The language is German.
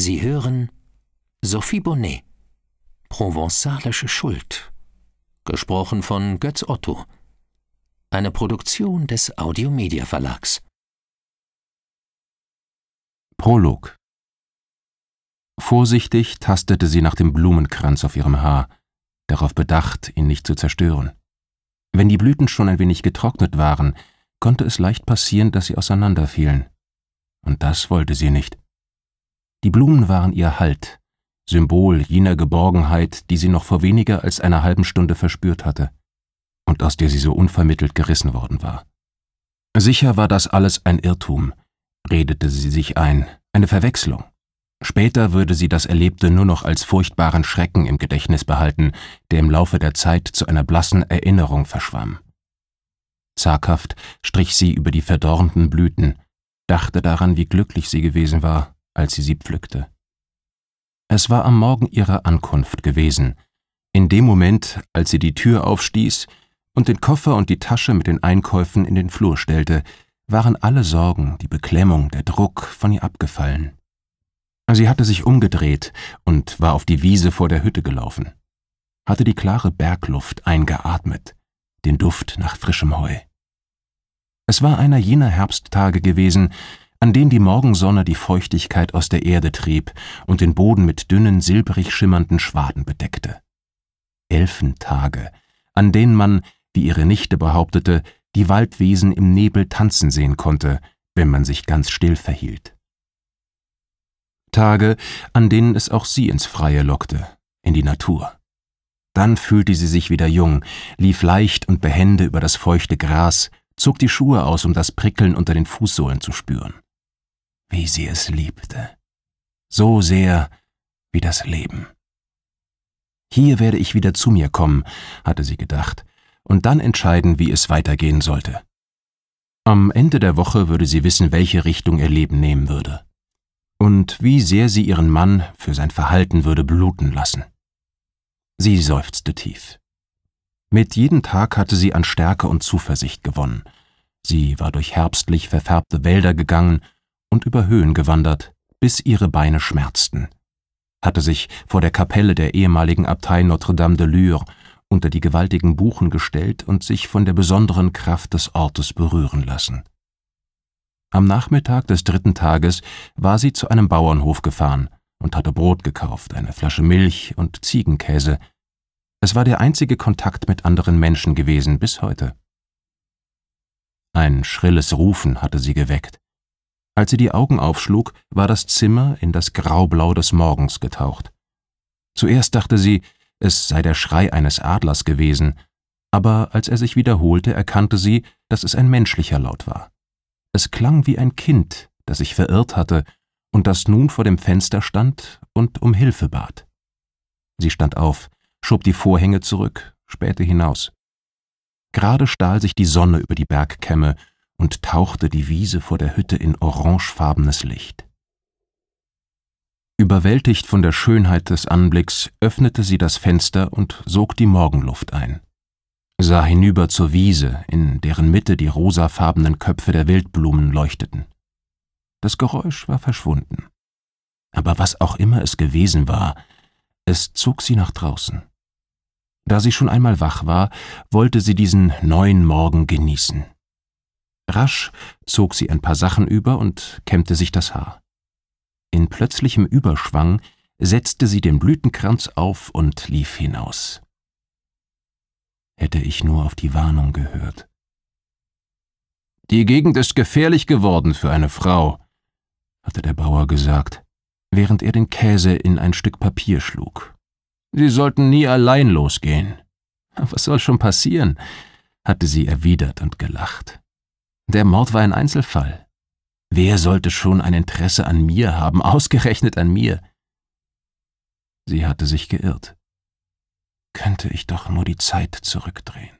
Sie hören Sophie Bonnet, Provençalische Schuld, gesprochen von Götz Otto, eine Produktion des Audiomedia Verlags. Prolog Vorsichtig tastete sie nach dem Blumenkranz auf ihrem Haar, darauf bedacht, ihn nicht zu zerstören. Wenn die Blüten schon ein wenig getrocknet waren, konnte es leicht passieren, dass sie auseinanderfielen. Und das wollte sie nicht. Die Blumen waren ihr Halt, Symbol jener Geborgenheit, die sie noch vor weniger als einer halben Stunde verspürt hatte und aus der sie so unvermittelt gerissen worden war. Sicher war das alles ein Irrtum, redete sie sich ein, eine Verwechslung. Später würde sie das Erlebte nur noch als furchtbaren Schrecken im Gedächtnis behalten, der im Laufe der Zeit zu einer blassen Erinnerung verschwamm. Zaghaft strich sie über die verdornten Blüten, dachte daran, wie glücklich sie gewesen war als sie sie pflückte. Es war am Morgen ihrer Ankunft gewesen, in dem Moment, als sie die Tür aufstieß und den Koffer und die Tasche mit den Einkäufen in den Flur stellte, waren alle Sorgen, die Beklemmung, der Druck von ihr abgefallen. Sie hatte sich umgedreht und war auf die Wiese vor der Hütte gelaufen, hatte die klare Bergluft eingeatmet, den Duft nach frischem Heu. Es war einer jener Herbsttage gewesen, an dem die Morgensonne die Feuchtigkeit aus der Erde trieb und den Boden mit dünnen, silbrig schimmernden Schwaden bedeckte. Elfentage, an denen man, wie ihre Nichte behauptete, die Waldwesen im Nebel tanzen sehen konnte, wenn man sich ganz still verhielt. Tage, an denen es auch sie ins Freie lockte, in die Natur. Dann fühlte sie sich wieder jung, lief leicht und behende über das feuchte Gras, zog die Schuhe aus, um das Prickeln unter den Fußsohlen zu spüren wie sie es liebte, so sehr wie das Leben. Hier werde ich wieder zu mir kommen, hatte sie gedacht, und dann entscheiden, wie es weitergehen sollte. Am Ende der Woche würde sie wissen, welche Richtung ihr Leben nehmen würde. Und wie sehr sie ihren Mann für sein Verhalten würde bluten lassen. Sie seufzte tief. Mit jedem Tag hatte sie an Stärke und Zuversicht gewonnen. Sie war durch herbstlich verfärbte Wälder gegangen und über Höhen gewandert, bis ihre Beine schmerzten, hatte sich vor der Kapelle der ehemaligen Abtei Notre-Dame de Lure unter die gewaltigen Buchen gestellt und sich von der besonderen Kraft des Ortes berühren lassen. Am Nachmittag des dritten Tages war sie zu einem Bauernhof gefahren und hatte Brot gekauft, eine Flasche Milch und Ziegenkäse. Es war der einzige Kontakt mit anderen Menschen gewesen bis heute. Ein schrilles Rufen hatte sie geweckt. Als sie die Augen aufschlug, war das Zimmer in das Graublau des Morgens getaucht. Zuerst dachte sie, es sei der Schrei eines Adlers gewesen, aber als er sich wiederholte, erkannte sie, dass es ein menschlicher Laut war. Es klang wie ein Kind, das sich verirrt hatte und das nun vor dem Fenster stand und um Hilfe bat. Sie stand auf, schob die Vorhänge zurück, spähte hinaus. Gerade stahl sich die Sonne über die Bergkämme und tauchte die Wiese vor der Hütte in orangefarbenes Licht. Überwältigt von der Schönheit des Anblicks öffnete sie das Fenster und sog die Morgenluft ein, sah hinüber zur Wiese, in deren Mitte die rosafarbenen Köpfe der Wildblumen leuchteten. Das Geräusch war verschwunden. Aber was auch immer es gewesen war, es zog sie nach draußen. Da sie schon einmal wach war, wollte sie diesen neuen Morgen genießen. Rasch zog sie ein paar Sachen über und kämmte sich das Haar. In plötzlichem Überschwang setzte sie den Blütenkranz auf und lief hinaus. Hätte ich nur auf die Warnung gehört. Die Gegend ist gefährlich geworden für eine Frau, hatte der Bauer gesagt, während er den Käse in ein Stück Papier schlug. Sie sollten nie allein losgehen. Was soll schon passieren? hatte sie erwidert und gelacht. Der Mord war ein Einzelfall. Wer sollte schon ein Interesse an mir haben, ausgerechnet an mir? Sie hatte sich geirrt. Könnte ich doch nur die Zeit zurückdrehen.